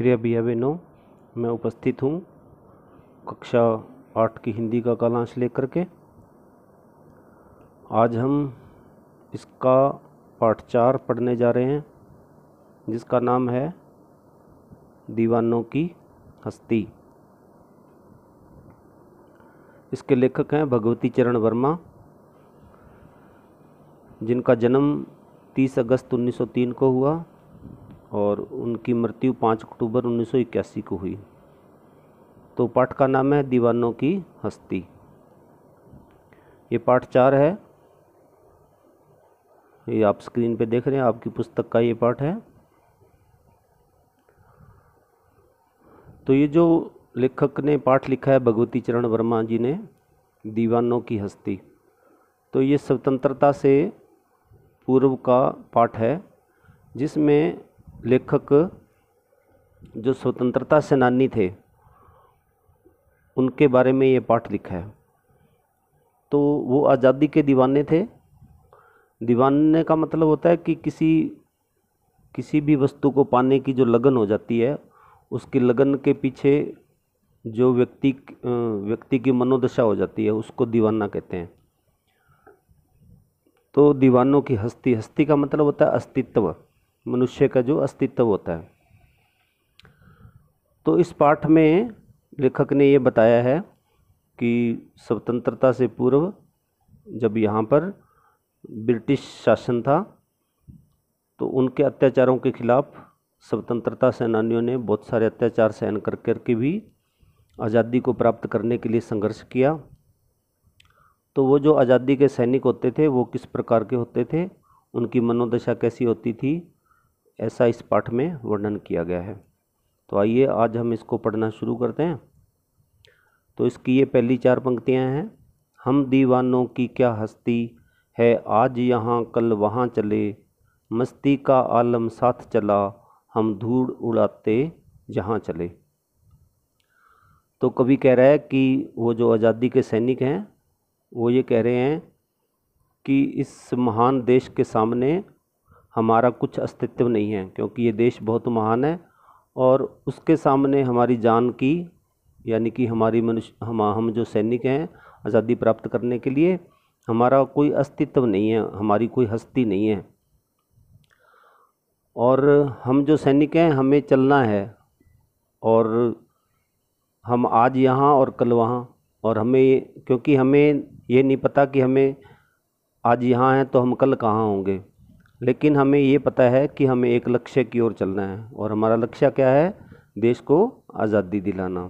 प्रिया भैया बहनों मैं उपस्थित हूँ कक्षा आठ की हिंदी का कालांश लेकर के आज हम इसका पाठ चार पढ़ने जा रहे हैं जिसका नाम है दीवानों की हस्ती इसके लेखक हैं भगवती चरण वर्मा जिनका जन्म 30 अगस्त 1903 को हुआ और उनकी मृत्यु 5 अक्टूबर 1981 को हुई तो पाठ का नाम है दीवानों की हस्ती ये पाठ चार है ये आप स्क्रीन पे देख रहे हैं आपकी पुस्तक का ये पाठ है तो ये जो लेखक ने पाठ लिखा है भगवती चरण वर्मा जी ने दीवानों की हस्ती तो ये स्वतंत्रता से पूर्व का पाठ है जिसमें लेखक जो स्वतंत्रता सेनानी थे उनके बारे में ये पाठ लिखा है तो वो आज़ादी के दीवाने थे दीवाने का मतलब होता है कि किसी किसी भी वस्तु को पाने की जो लगन हो जाती है उसकी लगन के पीछे जो व्यक्ति व्यक्ति की मनोदशा हो जाती है उसको दीवाना कहते हैं तो दीवानों की हस्ती हस्ती का मतलब होता है अस्तित्व मनुष्य का जो अस्तित्व होता है तो इस पाठ में लेखक ने ये बताया है कि स्वतंत्रता से पूर्व जब यहाँ पर ब्रिटिश शासन था तो उनके अत्याचारों के खिलाफ स्वतंत्रता सेनानियों ने बहुत सारे अत्याचार सहन कर करके भी आज़ादी को प्राप्त करने के लिए संघर्ष किया तो वो जो आज़ादी के सैनिक होते थे वो किस प्रकार के होते थे उनकी मनोदशा कैसी होती थी ऐसा इस पाठ में वर्णन किया गया है तो आइए आज हम इसको पढ़ना शुरू करते हैं तो इसकी ये पहली चार पंक्तियाँ हैं हम दीवानों की क्या हस्ती है आज यहाँ कल वहाँ चले मस्ती का आलम साथ चला हम धूड़ उड़ाते जहाँ चले तो कभी कह रहा है कि वो जो आज़ादी के सैनिक हैं वो ये कह रहे हैं कि इस महान देश के सामने हमारा कुछ अस्तित्व नहीं है क्योंकि ये देश बहुत महान है और उसके सामने हमारी जान की यानी कि हमारी मनुष्य हम हम जो सैनिक हैं आज़ादी प्राप्त करने के लिए हमारा कोई अस्तित्व नहीं है हमारी कोई हस्ती नहीं है और हम जो सैनिक हैं हमें चलना है और हम आज यहाँ और कल वहाँ और हमें क्योंकि हमें ये नहीं पता कि हमें आज यहाँ हैं तो हम कल कहाँ होंगे लेकिन हमें ये पता है कि हमें एक लक्ष्य की ओर चलना है और हमारा लक्ष्य क्या है देश को आज़ादी दिलाना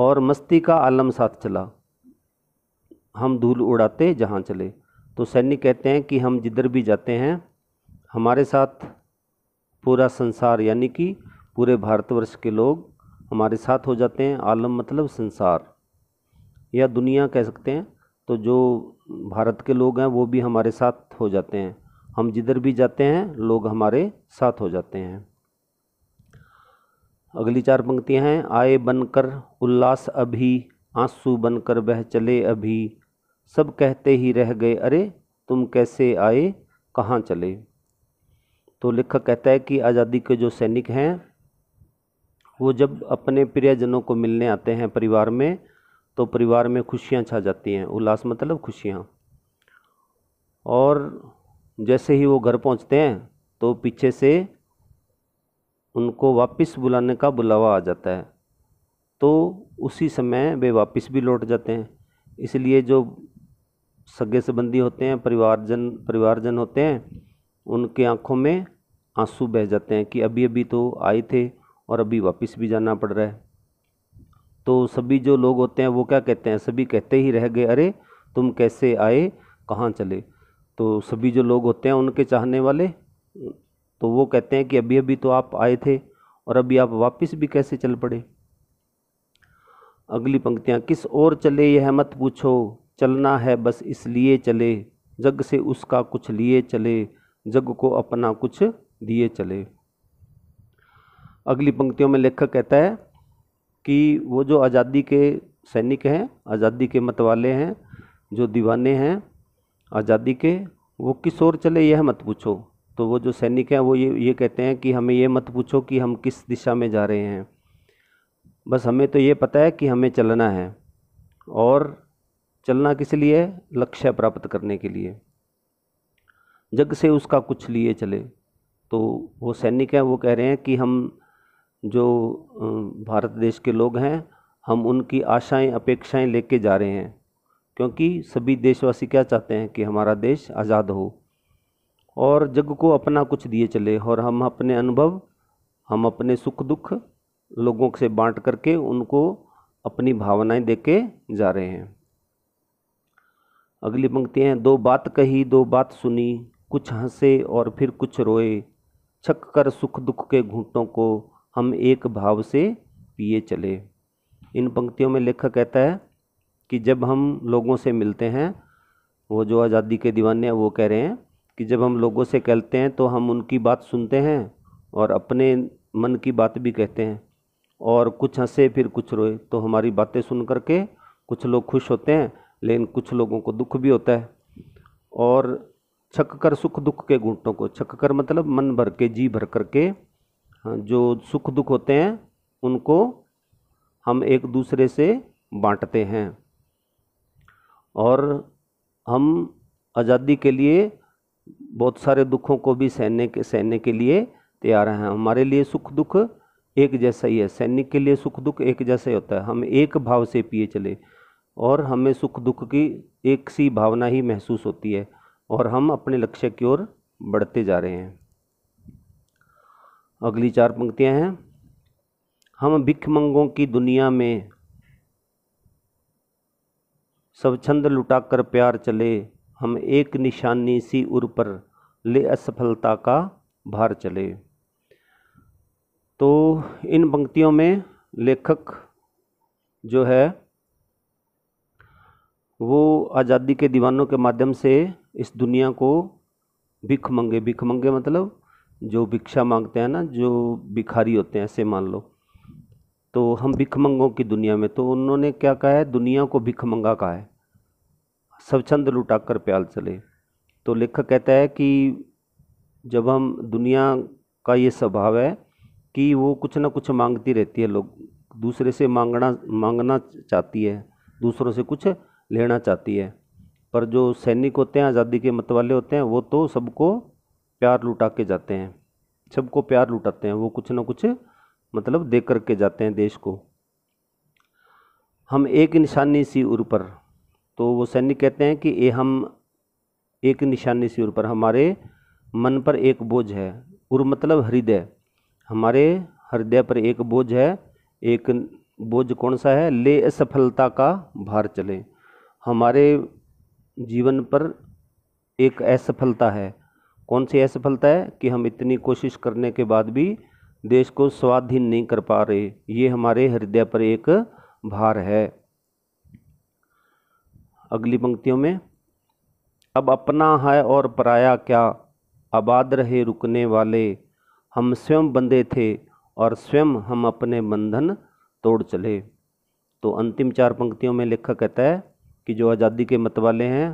और मस्ती का आलम साथ चला हम धूल उड़ाते जहाँ चले तो सैनिक कहते हैं कि हम जिधर भी जाते हैं हमारे साथ पूरा संसार यानी कि पूरे भारतवर्ष के लोग हमारे साथ हो जाते हैं आलम मतलब संसार या दुनिया कह सकते हैं तो जो भारत के लोग हैं वो भी हमारे साथ हो जाते हैं हम जिधर भी जाते हैं लोग हमारे साथ हो जाते हैं अगली चार पंक्तियाँ हैं आए बनकर उल्लास अभी आंसू बनकर बह चले अभी सब कहते ही रह गए अरे तुम कैसे आए कहाँ चले तो लेखक कहता है कि आज़ादी के जो सैनिक हैं वो जब अपने प्रियजनों को मिलने आते हैं परिवार में तो परिवार में खुशियाँ छा जाती हैं उल्लास मतलब खुशियाँ और जैसे ही वो घर पहुँचते हैं तो पीछे से उनको वापस बुलाने का बुलावा आ जाता है तो उसी समय वे वापस भी लौट जाते हैं इसलिए जो सगे संबंधी होते हैं परिवारजन परिवारजन होते हैं उनके आँखों में आंसू बह जाते हैं कि अभी अभी तो आए थे और अभी वापस भी जाना पड़ रहा है तो सभी जो लोग होते हैं वो क्या कहते हैं सभी कहते ही रह गए अरे तुम कैसे आए कहाँ चले तो सभी जो लोग होते हैं उनके चाहने वाले तो वो कहते हैं कि अभी अभी तो आप आए थे और अभी आप वापस भी कैसे चल पड़े अगली पंक्तियाँ किस ओर चले यह मत पूछो चलना है बस इसलिए चले जग से उसका कुछ लिए चले जग को अपना कुछ दिए चले अगली पंक्तियों में लेखक कहता है कि वो जो आज़ादी के सैनिक हैं आज़ादी के मतवाले हैं जो दीवाने हैं आज़ादी के वो किस ओर चले यह मत पूछो तो वो जो सैनिक हैं वो ये ये कहते हैं कि हमें ये मत पूछो कि हम किस दिशा में जा रहे हैं बस हमें तो ये पता है कि हमें चलना है और चलना किस लिए लक्ष्य प्राप्त करने के लिए जग से उसका कुछ लिए चले तो वो सैनिक हैं वो कह रहे हैं कि हम जो भारत देश के लोग हैं हम उनकी आशाएं अपेक्षाएं लेके जा रहे हैं क्योंकि सभी देशवासी क्या चाहते हैं कि हमारा देश आज़ाद हो और जग को अपना कुछ दिए चले और हम अपने अनुभव हम अपने सुख दुख लोगों से बांट करके उनको अपनी भावनाएं देके जा रहे हैं अगली पंक्ति हैं दो बात कही दो बात सुनी कुछ हंसे और फिर कुछ रोए छक कर सुख दुख के घूंटों को हम एक भाव से पिए चले इन पंक्तियों में लेखक कहता है कि जब हम लोगों से मिलते हैं वो जो आज़ादी के दीवाने हैं वो कह रहे हैं कि जब हम लोगों से कहते हैं तो हम उनकी बात सुनते हैं और अपने मन की बात भी कहते हैं और कुछ हंसे फिर कुछ रोए तो हमारी बातें सुन करके कुछ लोग खुश होते हैं लेकिन कुछ लोगों को दुख भी होता है और छक कर सुख दुख के घूंटों को छक कर मतलब मन भर के जी भर कर के हाँ, जो सुख दुख होते हैं उनको हम एक दूसरे से बांटते हैं और हम आज़ादी के लिए बहुत सारे दुखों को भी सहने के सहने के लिए तैयार हैं हमारे लिए सुख दुख एक जैसा ही है सैनिक के लिए सुख दुख एक जैसा ही होता है हम एक भाव से पिए चले और हमें सुख दुख की एक सी भावना ही महसूस होती है और हम अपने लक्ष्य की ओर बढ़ते जा रहे हैं अगली चार पंक्तियां हैं हम भिखमंगों की दुनिया में सब छंद लुटाकर प्यार चले हम एक निशानी सी उर पर ले असफलता का भार चले तो इन पंक्तियों में लेखक जो है वो आज़ादी के दीवानों के माध्यम से इस दुनिया को भिख मंगे भिख मंगे मतलब जो भिक्षा मांगते हैं ना जो भिखारी होते हैं ऐसे मान लो तो हम भिखमंगों की दुनिया में तो उन्होंने क्या कहा है दुनिया को भिखमंगा कहा है सब छंद लुटा कर प्याल चले तो लेखक कहता है कि जब हम दुनिया का ये स्वभाव है कि वो कुछ ना कुछ मांगती रहती है लोग दूसरे से मांगना मांगना चाहती है दूसरों से कुछ लेना चाहती है पर जो सैनिक होते हैं आज़ादी के मतवाले होते हैं वो तो सबको प्यार लुटा के जाते हैं सबको प्यार लुटाते हैं वो कुछ ना कुछ मतलब दे कर के जाते हैं देश को हम एक निशानी सी उर पर तो वो सैनिक कहते हैं कि ये हम एक निशानी सी उर पर हमारे मन पर एक बोझ है उर मतलब हृदय हमारे हृदय पर एक बोझ है एक बोझ कौन सा है ले असफलता का भार चले हमारे जीवन पर एक असफलता है कौन सी असफलता है कि हम इतनी कोशिश करने के बाद भी देश को स्वाधीन नहीं कर पा रहे ये हमारे हृदय पर एक भार है अगली पंक्तियों में अब अपना है और पराया क्या आबाद रहे रुकने वाले हम स्वयं बंधे थे और स्वयं हम अपने बंधन तोड़ चले तो अंतिम चार पंक्तियों में लेखक कहता है कि जो आज़ादी के मतवाले हैं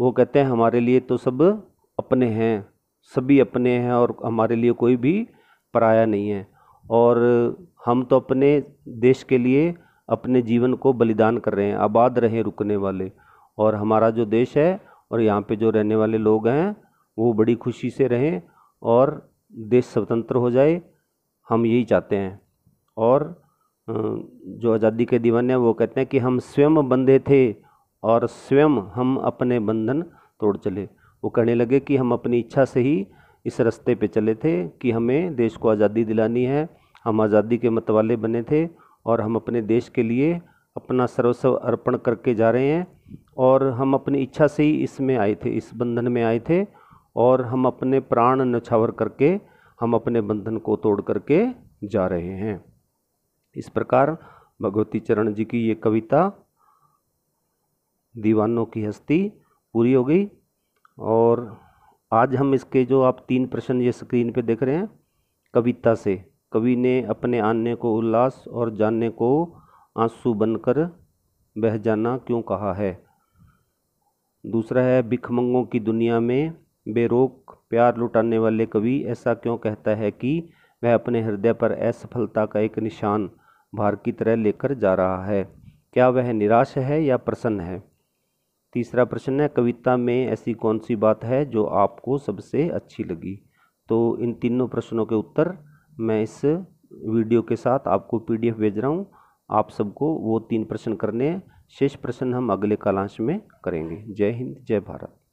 वो कहते हैं हमारे लिए तो सब अपने हैं सभी अपने हैं और हमारे लिए कोई भी पराया नहीं है और हम तो अपने देश के लिए अपने जीवन को बलिदान कर रहे हैं आबाद रहें रुकने वाले और हमारा जो देश है और यहाँ पे जो रहने वाले लोग हैं वो बड़ी खुशी से रहें और देश स्वतंत्र हो जाए हम यही चाहते हैं और जो आज़ादी के दीवाने हैं वो कहते हैं कि हम स्वयं बंधे थे और स्वयं हम अपने बंधन तोड़ चले वो कहने लगे कि हम अपनी इच्छा से ही इस रास्ते पे चले थे कि हमें देश को आज़ादी दिलानी है हम आज़ादी के मतवाले बने थे और हम अपने देश के लिए अपना सर्वस्व अर्पण करके जा रहे हैं और हम अपनी इच्छा से ही इसमें आए थे इस बंधन में आए थे और हम अपने प्राण नछावर करके हम अपने बंधन को तोड़ करके जा रहे हैं इस प्रकार भगवती चरण जी की ये कविता दीवानों की हस्ती पूरी हो गई और आज हम इसके जो आप तीन प्रश्न ये स्क्रीन पे देख रहे हैं कविता से कवि ने अपने आने को उल्लास और जानने को आंसू बनकर बह जाना क्यों कहा है दूसरा है भिखमंगों की दुनिया में बेरोक प्यार लुटाने वाले कवि ऐसा क्यों कहता है कि वह अपने हृदय पर असफलता का एक निशान भार की तरह लेकर जा रहा है क्या वह निराश है या प्रसन्न है तीसरा प्रश्न है कविता में ऐसी कौन सी बात है जो आपको सबसे अच्छी लगी तो इन तीनों प्रश्नों के उत्तर मैं इस वीडियो के साथ आपको पीडीएफ भेज रहा हूँ आप सबको वो तीन प्रश्न करने हैं शेष प्रश्न हम अगले कालांश में करेंगे जय हिंद जय भारत